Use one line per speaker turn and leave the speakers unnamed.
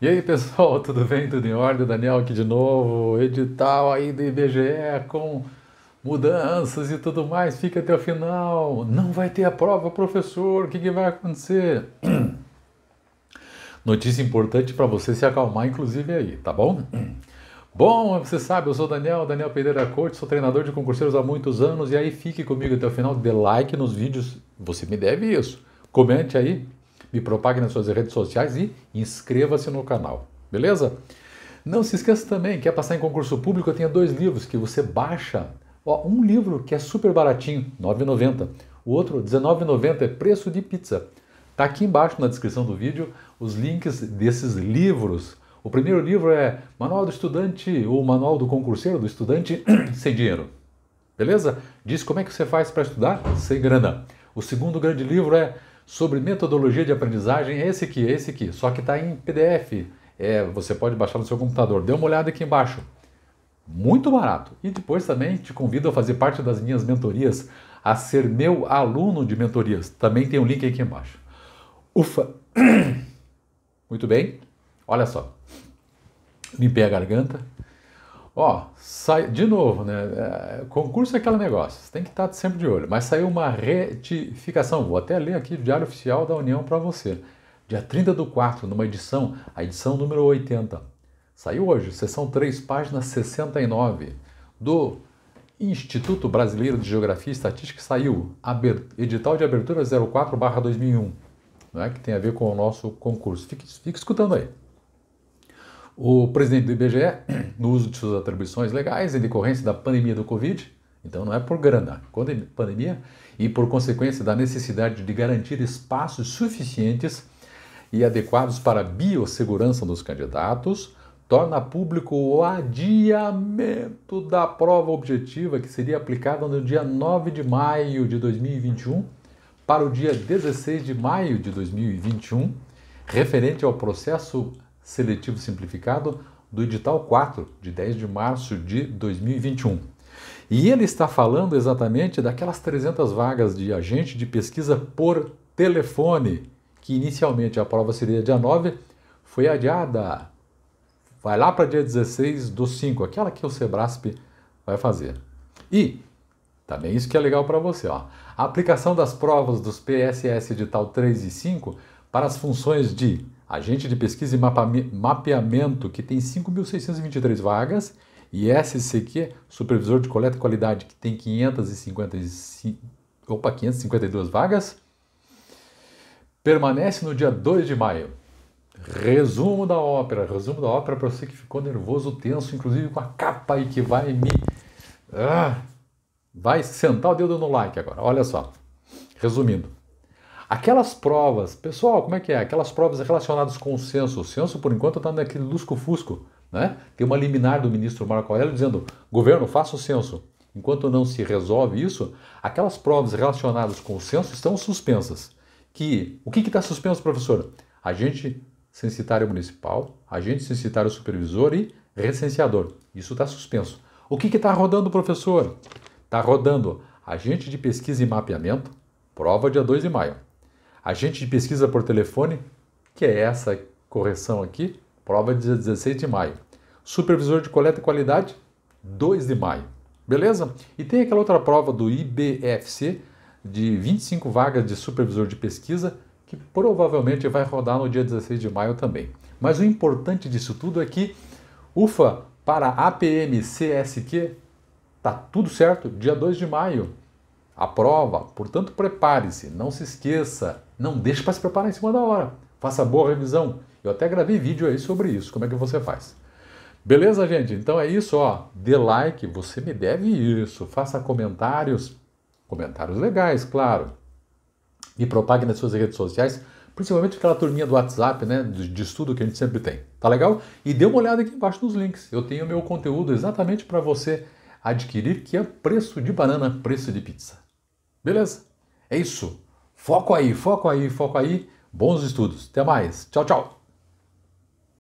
E aí pessoal, tudo bem? Tudo em ordem? Daniel aqui de novo, edital aí do IBGE com mudanças e tudo mais, fica até o final. Não vai ter a prova, professor, o que, que vai acontecer? Notícia importante para você se acalmar, inclusive aí, tá bom? Bom, você sabe, eu sou Daniel, Daniel Pereira Corte, sou treinador de concurseiros há muitos anos e aí fique comigo até o final, dê like nos vídeos, você me deve isso. Comente aí, me propague nas suas redes sociais e inscreva-se no canal, beleza? Não se esqueça também, quer passar em concurso público, eu tenho dois livros que você baixa. Ó, um livro que é super baratinho, R$ 9,90. O outro, R$ 19,90, é preço de pizza. Tá aqui embaixo na descrição do vídeo os links desses livros. O primeiro livro é Manual do Estudante ou Manual do Concurseiro do Estudante Sem Dinheiro. Beleza? Diz como é que você faz para estudar sem grana. O segundo grande livro é sobre metodologia de aprendizagem é esse aqui, é esse aqui, só que está em PDF. É, você pode baixar no seu computador. Dê uma olhada aqui embaixo. Muito barato. E depois também te convido a fazer parte das minhas mentorias, a ser meu aluno de mentorias. Também tem um link aqui embaixo. Ufa! Muito bem. Olha só. Limpei a garganta. Ó, sai, de novo, né? É, concurso é aquele negócio, você tem que estar sempre de olho. Mas saiu uma retificação, vou até ler aqui o Diário Oficial da União para você. Dia 30 do 4, numa edição, a edição número 80. Saiu hoje, sessão 3, página 69, do Instituto Brasileiro de Geografia e Estatística, saiu aber, edital de abertura 04-2001, é que tem a ver com o nosso concurso. Fique, fique escutando aí. O presidente do IBGE, no uso de suas atribuições legais em decorrência da pandemia do Covid, então não é por grana, é pandemia, e por consequência da necessidade de garantir espaços suficientes e adequados para a biossegurança dos candidatos, torna público o adiamento da prova objetiva que seria aplicada no dia 9 de maio de 2021 para o dia 16 de maio de 2021, referente ao processo seletivo simplificado do edital 4, de 10 de março de 2021. E ele está falando exatamente daquelas 300 vagas de agente de pesquisa por telefone, que inicialmente a prova seria dia 9, foi adiada. Vai lá para dia 16 do 5, aquela que o Sebrasp vai fazer. E também isso que é legal para você, ó. A aplicação das provas dos PSS edital 3 e 5 para as funções de Agente de Pesquisa e Mapeamento, que tem 5.623 vagas, e SCQ, Supervisor de Coleta e Qualidade, que tem 555, opa, 552 vagas, permanece no dia 2 de maio. Resumo da ópera, resumo da ópera para você que ficou nervoso, tenso, inclusive com a capa e que vai me. Ah, vai sentar o dedo no like agora. Olha só. Resumindo, Aquelas provas, pessoal, como é que é? Aquelas provas relacionadas com o censo. O censo, por enquanto, está naquele lusco-fusco. Né? Tem uma liminar do ministro Marco Aurélio dizendo: governo, faça o censo. Enquanto não se resolve isso, aquelas provas relacionadas com o censo estão suspensas. Que O que está suspenso, professor? Agente censitário municipal, agente censitário supervisor e recenseador. Isso está suspenso. O que está rodando, professor? Está rodando agente de pesquisa e mapeamento, prova dia 2 de maio. Agente de pesquisa por telefone, que é essa correção aqui, prova de 16 de maio. Supervisor de coleta e qualidade, 2 de maio. Beleza? E tem aquela outra prova do IBFC de 25 vagas de supervisor de pesquisa, que provavelmente vai rodar no dia 16 de maio também. Mas o importante disso tudo é que, ufa, para APM CSQ, tá tudo certo, dia 2 de maio a prova, portanto, prepare-se, não se esqueça, não deixe para se preparar em cima da hora. Faça boa revisão. Eu até gravei vídeo aí sobre isso, como é que você faz. Beleza, gente? Então é isso, ó. Dê like, você me deve isso. Faça comentários, comentários legais, claro. E propague nas suas redes sociais, principalmente aquela turminha do WhatsApp, né, de, de estudo que a gente sempre tem. Tá legal? E dê uma olhada aqui embaixo nos links. Eu tenho meu conteúdo exatamente para você adquirir, que é preço de banana, preço de pizza. Beleza? É isso. Foco aí, foco aí, foco aí. Bons estudos. Até mais. Tchau, tchau.